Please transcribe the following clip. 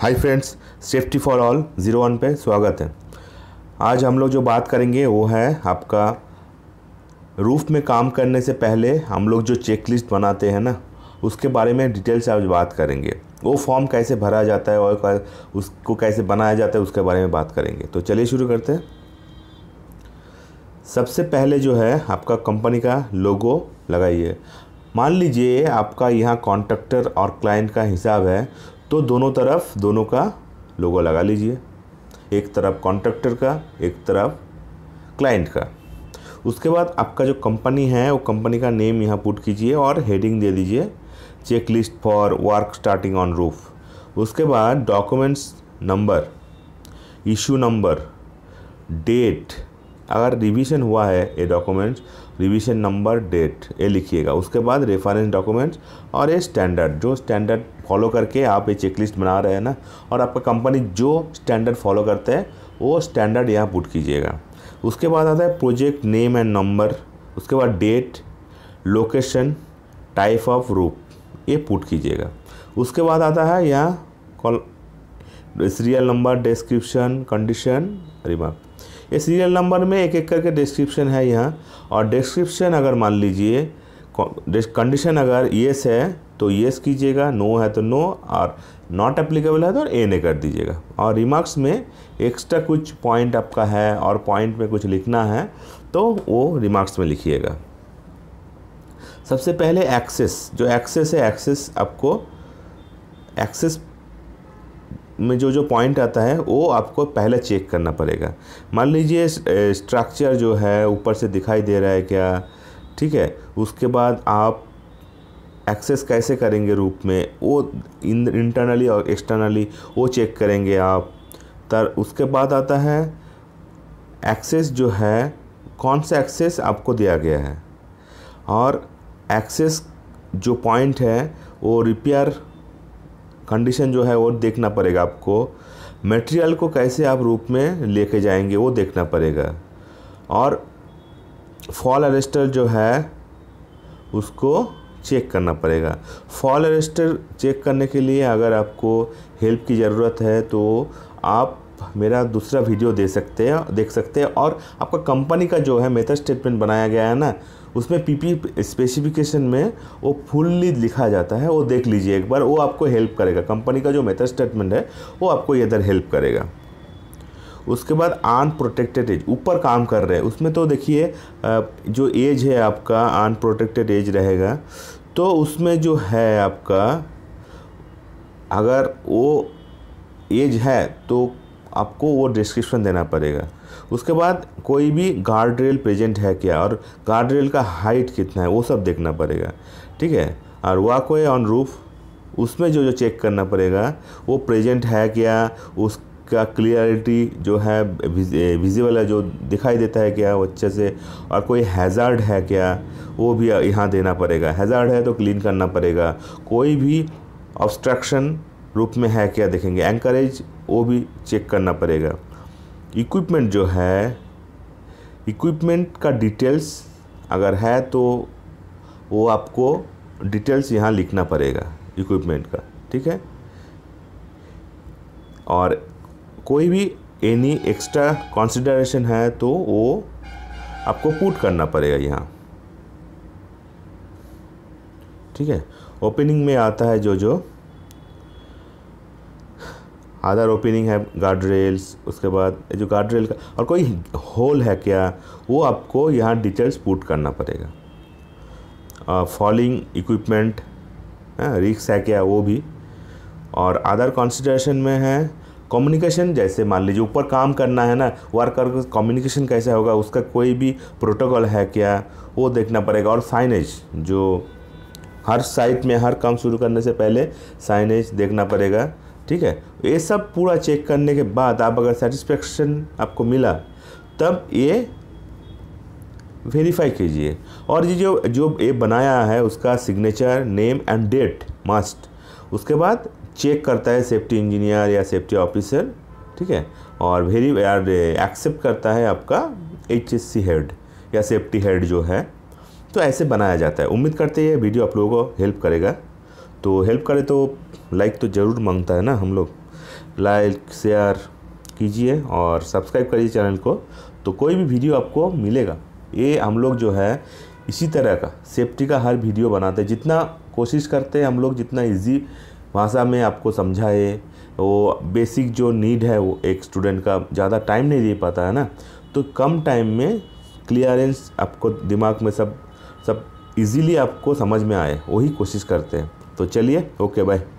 hi friends safety for all zero one पे स्वागत है आज हम लोग जो बात करेंगे वो है आपका रूफ में काम करने से पहले हम लोग जो चेकलिस्ट बनाते हैं ना उसके बारे में डिटेल से आज बात करेंगे वो फॉर्म कैसे भरा जाता है और उसको कैसे बनाया जाता है उसके बारे में बात करेंगे तो चलिए शुरू करते हैं सबसे पहले जो है आपका कंपनी का लोगो लगाइए मान लीजिए आपका यहाँ कॉन्ट्रैक्टर और क्लाइंट का हिसाब है तो दोनों तरफ दोनों का लोगो लगा लीजिए एक तरफ कॉन्ट्रैक्टर का एक तरफ क्लाइंट का उसके बाद आपका जो कंपनी है वो कंपनी का नेम यहाँ पुट कीजिए और हेडिंग दे दीजिए check list for work starting on roof उसके बाद documents number issue number date अगर रिवीजन हुआ है ये डॉक्यूमेंट्स रिवीजन नंबर डेट ये लिखिएगा उसके बाद रेफरेंस डॉक्यूमेंट्स और ये स्टैंडर्ड जो स्टैंडर्ड फॉलो करके आप ये चेकलिस्ट बना रहे हैं ना और आपका कंपनी जो स्टैंडर्ड फॉलो करते हैं वो स्टैंडर्ड यहाँ पुट कीजिएगा उसके बाद आता है प्रोजेक्ट नेम एंड नंबर उसके बाद डेट लोकेशन टाइप ऑफ रूप ये पुट कीजिएगा उसके बाद आता है यहाँ कॉल serial number description condition remark ये सीरियल नंबर में एक एक करके डिस्क्रिप्शन है यहाँ और डिस्क्रिप्शन अगर मान लीजिए कंडीशन अगर येस है तो येस कीजिएगा नो है तो नो और नॉट एप्लीकेबल है तो ए ने कर दीजिएगा और रिमार्क्स में एक्स्ट्रा कुछ पॉइंट आपका है और पॉइंट में कुछ लिखना है तो वो रिमार्क्स में लिखिएगा सबसे पहले एक्सेस जो एक्सेस है एक्सेस आपको एक्सेस में जो जो पॉइंट आता है वो आपको पहले चेक करना पड़ेगा मान लीजिए स्ट्रक्चर जो है ऊपर से दिखाई दे रहा है क्या ठीक है उसके बाद आप एक्सेस कैसे करेंगे रूप में वो इंटरनली और एक्सटर्नली वो चेक करेंगे आप तर उसके बाद आता है एक्सेस जो है कौन सा एक्सेस आपको दिया गया है और एक्सेस जो पॉइंट है वो रिपेयर कंडीशन जो है वो देखना पड़ेगा आपको मटेरियल को कैसे आप रूप में लेके जाएंगे वो देखना पड़ेगा और फॉल अरेस्टर जो है उसको चेक करना पड़ेगा फॉल अरेस्टर चेक करने के लिए अगर आपको हेल्प की ज़रूरत है तो आप मेरा दूसरा वीडियो दे सकते हैं देख सकते हैं और आपका कंपनी का जो है मेथड स्टेटमेंट बनाया गया है ना उसमें पीपी स्पेसिफिकेशन में वो फुल्ली लिखा जाता है वो देख लीजिए एक बार वो आपको हेल्प करेगा कंपनी का जो मेथड स्टेटमेंट है वो आपको इधर हेल्प करेगा उसके बाद अनप्रोटेक्टेड एज ऊपर काम कर रहे हैं उसमें तो देखिए जो एज है आपका अनप्रोटेक्टेड एज रहेगा तो उसमें जो है आपका अगर वो एज है तो आपको वो डिस्क्रिप्शन देना पड़ेगा उसके बाद कोई भी गार्ड रेल प्रेजेंट है क्या और गार्ड रेल का हाइट कितना है वो सब देखना पड़ेगा ठीक है और वाकवे ऑन रूफ उसमें जो जो चेक करना पड़ेगा वो प्रेजेंट है क्या उस का क्लियरिटी जो है विजिबल eh, है जो दिखाई देता है क्या वो अच्छे से और कोई हैज़ार्ड है क्या वो भी यहाँ देना पड़ेगा हैज़ार्ड है तो क्लीन करना पड़ेगा कोई भी ऑब्स्ट्रक्शन रूप में है क्या देखेंगे एंकरेज वो भी चेक करना पड़ेगा इक्विपमेंट जो है इक्विपमेंट का डिटेल्स अगर है तो वो आपको डिटेल्स यहाँ लिखना पड़ेगा इक्विपमेंट का ठीक है और कोई भी एनी एक्स्ट्रा कॉन्सिडरेशन है तो वो आपको पुट करना पड़ेगा यहाँ ठीक है ओपनिंग में आता है जो जो अदर ओपनिंग है गार्ड रेल्स उसके बाद जो गार्ड रेल का और कोई होल है क्या वो आपको यहाँ डिटेल्स पुट करना पड़ेगा फॉलिंग इक्विपमेंट रिक्स है क्या वो भी और अदर कॉन्सिडरेशन में है कम्युनिकेशन जैसे मान लीजिए ऊपर काम करना है ना वर्कर कम्युनिकेशन कैसे होगा उसका कोई भी प्रोटोकॉल है क्या वो देखना पड़ेगा और साइनेज जो हर साइट में हर काम शुरू करने से पहले साइनेज देखना पड़ेगा ठीक है ये सब पूरा चेक करने के बाद आप अगर सेटिस्फेक्शन आपको मिला तब ये वेरीफाई कीजिए और ये जो जो ये बनाया है उसका signature name and date must उसके बाद चेक करता है सेफ्टी इंजीनियर या सेफ्टी ऑफिसर ठीक है और वेरी एक्सेप्ट करता है आपका एच हेड या सेफ्टी हेड जो है तो ऐसे बनाया जाता है उम्मीद करते हैं वीडियो आप लोगों को हेल्प करेगा तो हेल्प करे तो लाइक तो ज़रूर मांगता है ना हम लोग लाइक शेयर कीजिए और सब्सक्राइब करिए चैनल को तो कोई भी वीडियो आपको मिलेगा ये हम लोग जो है इसी तरह का सेफ्टी का हर वीडियो बनाते हैं जितना कोशिश करते हैं हम लोग जितना इजी भाषा में आपको समझाए वो बेसिक जो नीड है वो एक स्टूडेंट का ज़्यादा टाइम नहीं दे पाता है ना तो कम टाइम में क्लियरेंस आपको दिमाग में सब सब इजीली आपको समझ में आए वही कोशिश करते हैं तो चलिए ओके बाय